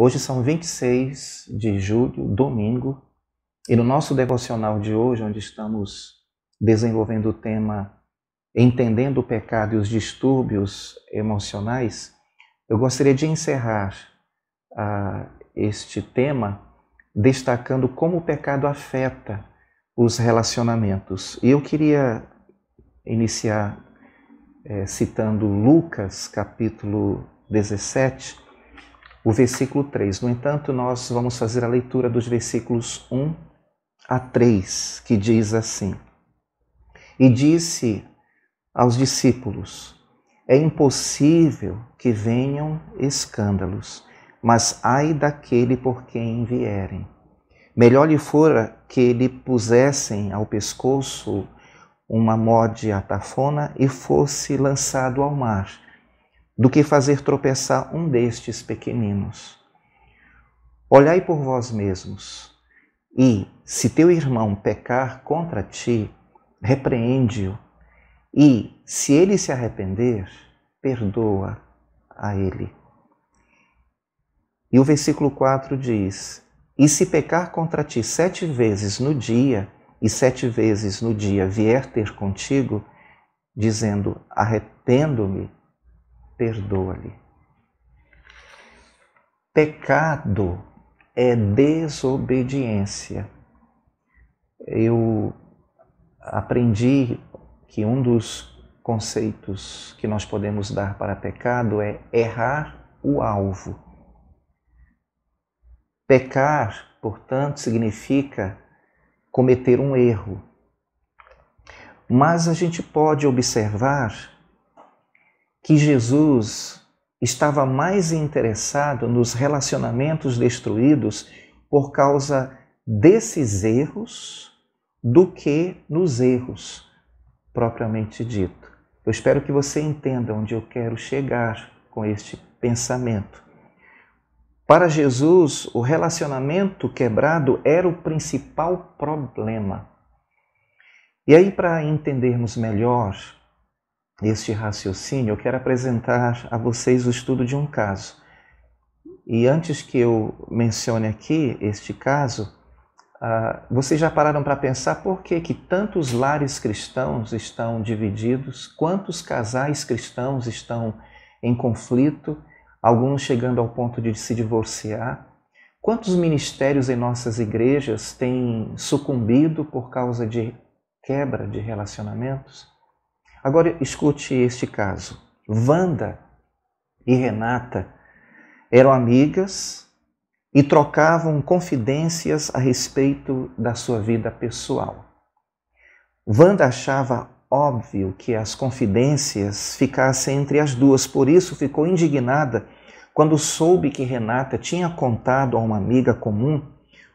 Hoje são 26 de julho, domingo, e no nosso devocional de hoje, onde estamos desenvolvendo o tema Entendendo o Pecado e os Distúrbios Emocionais, eu gostaria de encerrar ah, este tema destacando como o pecado afeta os relacionamentos. E eu queria iniciar é, citando Lucas, capítulo 17 o versículo 3. No entanto, nós vamos fazer a leitura dos versículos 1 a 3, que diz assim: E disse aos discípulos: É impossível que venham escândalos, mas ai daquele por quem vierem. Melhor lhe fora que lhe pusessem ao pescoço uma mó de atafona e fosse lançado ao mar do que fazer tropeçar um destes pequeninos. Olhai por vós mesmos, e, se teu irmão pecar contra ti, repreende-o, e, se ele se arrepender, perdoa a ele. E o versículo 4 diz: E se pecar contra ti sete vezes no dia, e sete vezes no dia vier ter contigo, dizendo: Arrependo-me, perdoa-lhe. Pecado é desobediência. Eu aprendi que um dos conceitos que nós podemos dar para pecado é errar o alvo. Pecar, portanto, significa cometer um erro. Mas a gente pode observar que Jesus estava mais interessado nos relacionamentos destruídos por causa desses erros do que nos erros propriamente dito. Eu espero que você entenda onde eu quero chegar com este pensamento. Para Jesus, o relacionamento quebrado era o principal problema. E aí, para entendermos melhor este raciocínio, eu quero apresentar a vocês o estudo de um caso. E antes que eu mencione aqui este caso, ah, vocês já pararam para pensar por que, que tantos lares cristãos estão divididos, quantos casais cristãos estão em conflito, alguns chegando ao ponto de se divorciar, quantos ministérios em nossas igrejas têm sucumbido por causa de quebra de relacionamentos? Agora escute este caso. Wanda e Renata eram amigas e trocavam confidências a respeito da sua vida pessoal. Wanda achava óbvio que as confidências ficassem entre as duas, por isso ficou indignada quando soube que Renata tinha contado a uma amiga comum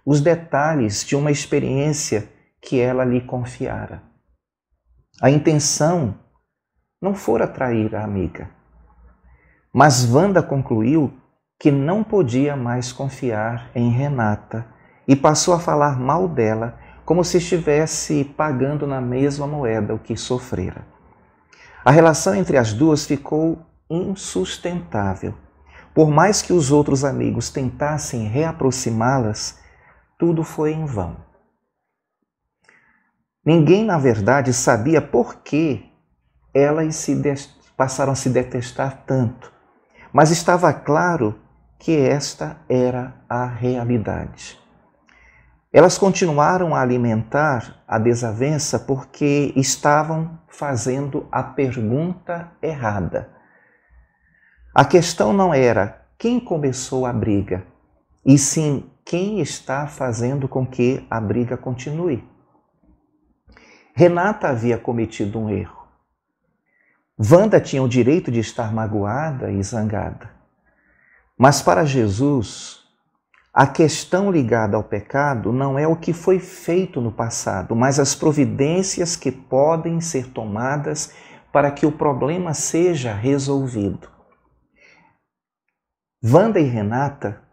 os detalhes de uma experiência que ela lhe confiara. A intenção não fora trair a amiga. Mas Wanda concluiu que não podia mais confiar em Renata e passou a falar mal dela como se estivesse pagando na mesma moeda o que sofrera. A relação entre as duas ficou insustentável. Por mais que os outros amigos tentassem reaproximá-las, tudo foi em vão. Ninguém, na verdade, sabia por que elas passaram a se detestar tanto, mas estava claro que esta era a realidade. Elas continuaram a alimentar a desavença porque estavam fazendo a pergunta errada. A questão não era quem começou a briga, e sim quem está fazendo com que a briga continue. Renata havia cometido um erro. Wanda tinha o direito de estar magoada e zangada. Mas para Jesus, a questão ligada ao pecado não é o que foi feito no passado, mas as providências que podem ser tomadas para que o problema seja resolvido. Wanda e Renata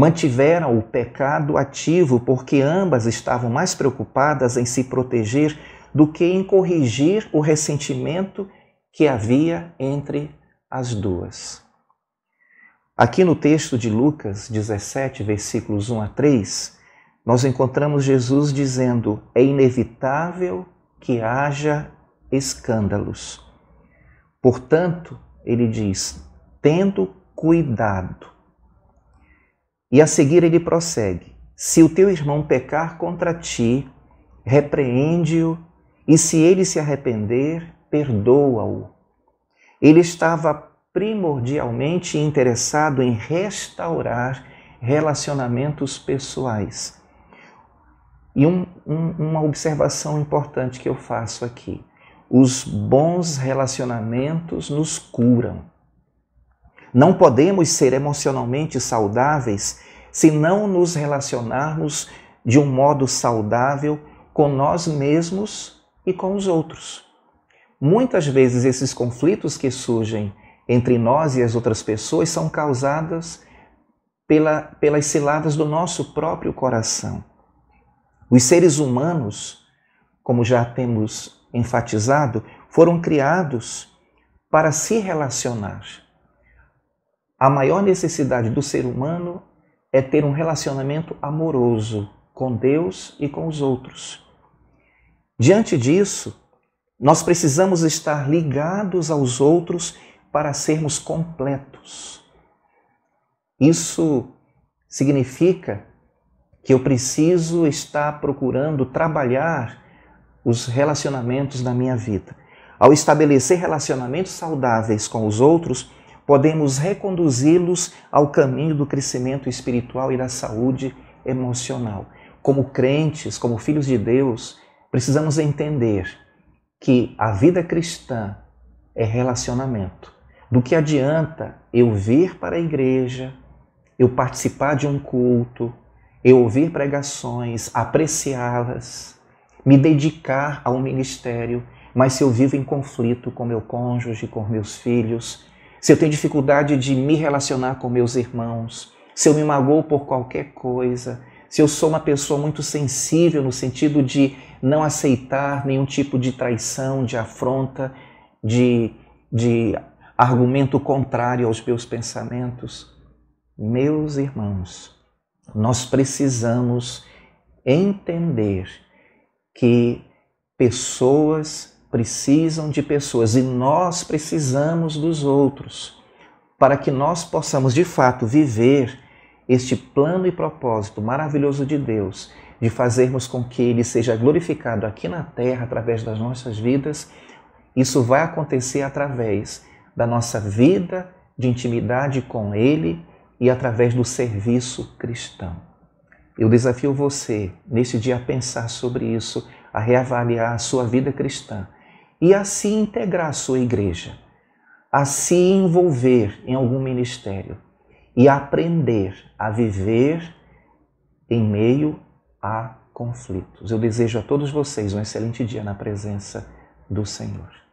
mantiveram o pecado ativo porque ambas estavam mais preocupadas em se proteger do que em corrigir o ressentimento que havia entre as duas. Aqui no texto de Lucas 17, versículos 1 a 3, nós encontramos Jesus dizendo: é inevitável que haja escândalos. Portanto, ele diz: tendo cuidado e a seguir ele prossegue: Se o teu irmão pecar contra ti, repreende-o, e se ele se arrepender, perdoa-o. Ele estava primordialmente interessado em restaurar relacionamentos pessoais. E um, um, uma observação importante que eu faço aqui: os bons relacionamentos nos curam. Não podemos ser emocionalmente saudáveis se não nos relacionarmos de um modo saudável com nós mesmos e com os outros. Muitas vezes esses conflitos que surgem entre nós e as outras pessoas são causadas pela, pelas ciladas do nosso próprio coração. Os seres humanos, como já temos enfatizado, foram criados para se relacionar. A maior necessidade do ser humano é ter um relacionamento amoroso com Deus e com os outros. Diante disso, nós precisamos estar ligados aos outros para sermos completos. Isso significa que eu preciso estar procurando trabalhar os relacionamentos da minha vida. Ao estabelecer relacionamentos saudáveis com os outros, podemos reconduzi-los ao caminho do crescimento espiritual e da saúde emocional. Como crentes, como filhos de Deus, precisamos entender que a vida cristã é relacionamento. Do que adianta eu vir para a igreja, eu participar de um culto, eu ouvir pregações, apreciá-las, me dedicar a um ministério, mas se eu vivo em conflito com meu cônjuge, com meus filhos, se eu tenho dificuldade de me relacionar com meus irmãos, se eu me magoo por qualquer coisa, se eu sou uma pessoa muito sensível no sentido de não aceitar nenhum tipo de traição, de afronta, de, de argumento contrário aos meus pensamentos. Meus irmãos, nós precisamos entender que pessoas precisam de pessoas e nós precisamos dos outros para que nós possamos de fato viver este plano e propósito maravilhoso de Deus de fazermos com que Ele seja glorificado aqui na terra através das nossas vidas. Isso vai acontecer através da nossa vida de intimidade com Ele e através do serviço cristão. Eu desafio você, neste dia, a pensar sobre isso, a reavaliar a sua vida cristã e assim a se integrar à sua igreja, a assim se envolver em algum ministério e aprender a viver em meio a conflitos. Eu desejo a todos vocês um excelente dia na presença do Senhor.